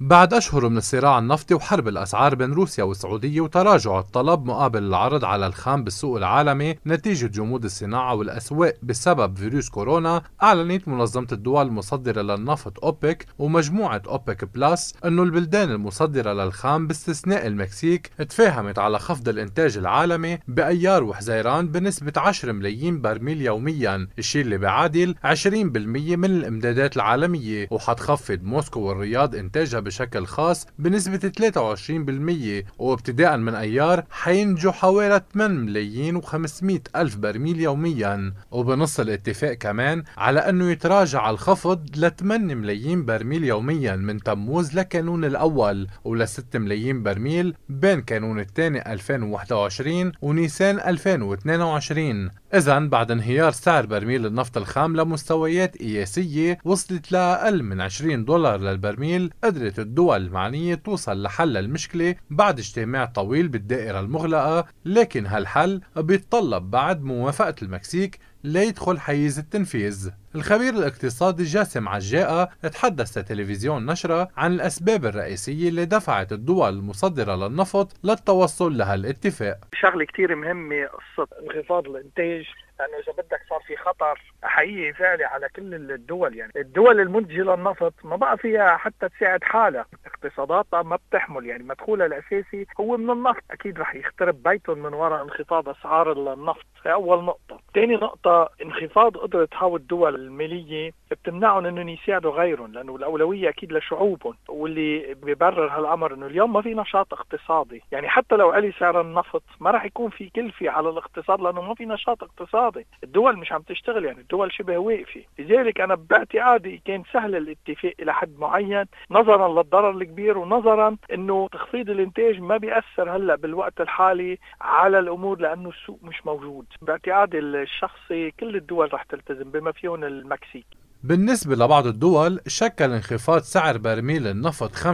بعد أشهر من الصراع النفطي وحرب الأسعار بين روسيا والسعودية وتراجع الطلب مقابل العرض على الخام بالسوق العالمي نتيجة جمود الصناعة والأسواق بسبب فيروس كورونا أعلنت منظمة الدول المصدرة للنفط أوبك ومجموعة أوبك بلس أنه البلدان المصدرة للخام باستثناء المكسيك تفاهمت على خفض الإنتاج العالمي بأيار وحزيران بنسبة 10 ملايين برميل يوميا الشيء اللي بيعادل 20% من الإمدادات العالمية وحتخفض موسكو والرياض إنتاجها بشكل خاص بنسبة 23% وابتداء من أيار حينجو حوالي 8 ملايين و500 ألف برميل يوميا وبنص الاتفاق كمان على أنه يتراجع الخفض ل 8 ملايين برميل يوميا من تموز لكانون الأول ول 6 ملايين برميل بين كانون الثاني 2021 ونيسان 2022 إذا بعد انهيار سعر برميل النفط الخام لمستويات قياسية وصلت لأقل من 20 دولار للبرميل قدرت الدول المعنية توصل لحل المشكلة بعد اجتماع طويل بالدائرة المغلقة لكن هالحل بيتطلب بعد موافقة المكسيك ليدخل حيز التنفيذ الخبير الاقتصادي جاسم عجاءة تحدث تلفزيون نشرة عن الأسباب الرئيسية اللي دفعت الدول المصدرة للنفط للتوصل لهالاتفاق شغلة كتير مهمة قصة انخفاض الانتاج لانه يعني اذا بدك صار في خطر حقيقي فعلي على كل الدول يعني الدول المنتجه للنفط ما بقى فيها حتى تساعد حالها اقتصاداتها ما بتحمل يعني مدخولها الاساسي هو من النفط اكيد رح يخترب بيتهم من وراء انخفاض اسعار النفط هي أول نقطة ثاني نقطة انخفاض قدرة هاو الدول المالية بتمنعهم أنهم يساعدوا غيرهم لأنه الأولوية أكيد لشعوبهم واللي بيبرر هالأمر أنه اليوم ما في نشاط اقتصادي يعني حتى لو علي سعر النفط ما راح يكون في كلفة على الاقتصاد لأنه ما في نشاط اقتصادي الدول مش عم تشتغل يعني الدول شبه واقفة لذلك أنا باعتقادي كان سهل الاتفاق إلى حد معين نظرا للضرر الكبير ونظرا أنه تخفيض الانتاج ما بيأثر هلأ بالوقت الحالي على الأمور لأنه السوق مش موجود باعتقادي الشخصي كل الدول رح تلتزم بما فيهم المكسيك بالنسبة لبعض الدول شكل انخفاض سعر برميل النفط 65%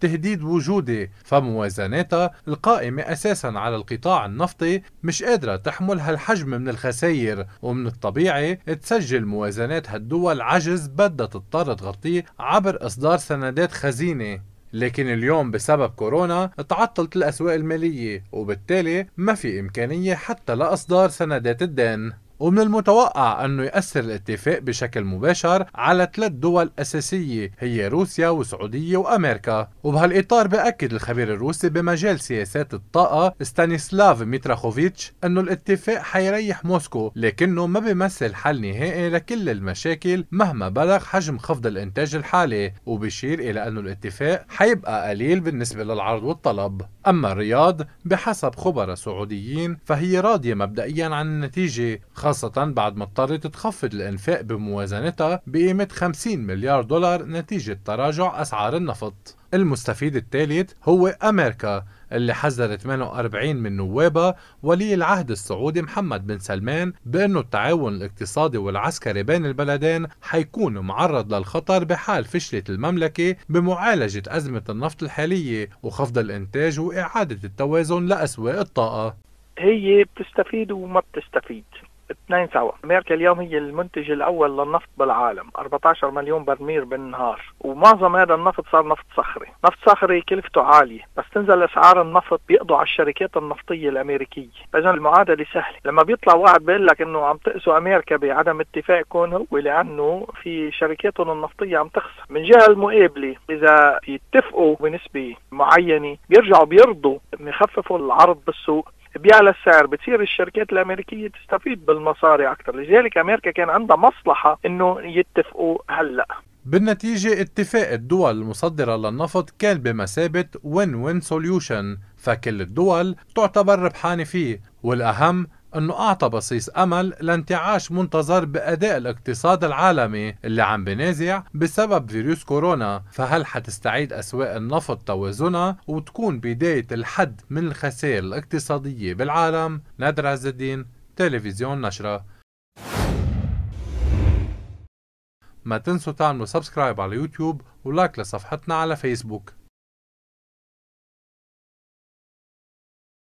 تهديد وجودي فموازناتها القائمة أساسا على القطاع النفطي مش قادرة تحمل هالحجم من الخسائر ومن الطبيعي تسجل موازنات هالدول عجز بدها تضطر تغطيه عبر إصدار سندات خزينة لكن اليوم بسبب كورونا تعطلت الأسواق المالية وبالتالي ما في إمكانية حتى لإصدار سندات الدين ومن المتوقع أنه يأثر الاتفاق بشكل مباشر على ثلاث دول أساسية هي روسيا والسعودية وأمريكا وبهالإطار بأكد الخبير الروسي بمجال سياسات الطاقة ستانيسلاف ميتراخوفيتش أنه الاتفاق حيريح موسكو لكنه ما بيمثل حل نهائي لكل المشاكل مهما بلغ حجم خفض الإنتاج الحالي وبشير إلى أنه الاتفاق حيبقى قليل بالنسبة للعرض والطلب أما الرياض بحسب خبراء سعوديين فهي راضية مبدئيا عن النتيجة خاصة بعد ما اضطرت تخفض الإنفاق بموازنتها بقيمة 50 مليار دولار نتيجة تراجع أسعار النفط المستفيد الثالث هو أمريكا اللي حذر 48 من نوابها ولي العهد السعودي محمد بن سلمان بأنه التعاون الاقتصادي والعسكري بين البلدين حيكون معرض للخطر بحال فشلت المملكة بمعالجة أزمة النفط الحالية وخفض الإنتاج وإعادة التوازن لأسواق الطاقة هي بتستفيد وما بتستفيد اثنين سوا امريكا اليوم هي المنتج الاول للنفط بالعالم 14 مليون برميل بالنهار ومعظم هذا النفط صار نفط صخري نفط صخري كلفته عاليه بس تنزل اسعار النفط بيقضوا على الشركات النفطيه الامريكيه فاذا المعادله سهله لما بيطلع واحد بيقول لك انه عم تقسوا امريكا بعدم اتفاقكم هو لانه في شركاتهم النفطيه عم تخسر من جهه المقابله اذا يتفقوا بنسبه معينه بيرجعوا بيرضوا بيخففوا العرض بالسوق بيعلى السعر بتصير الشركات الامريكيه تستفيد بالمصاري اكثر لذلك امريكا كان عندها مصلحه انه يتفقوا هلا بالنتيجة اتفاق الدول المصدرة للنفط كان بمثابة وين وين سوليوشن فكل الدول تعتبر ربحانة فيه والأهم انه اعطى بصيص امل لانتعاش منتظر باداء الاقتصاد العالمي اللي عم بنازع بسبب فيروس كورونا فهل حتستعيد اسواق النفط توازنها وتكون بداية الحد من الخسائر الاقتصادية بالعالم نادر عز الدين تلفزيون نشرة ما تنسوا تعملوا سبسكرايب على يوتيوب ولايك لصفحتنا على فيسبوك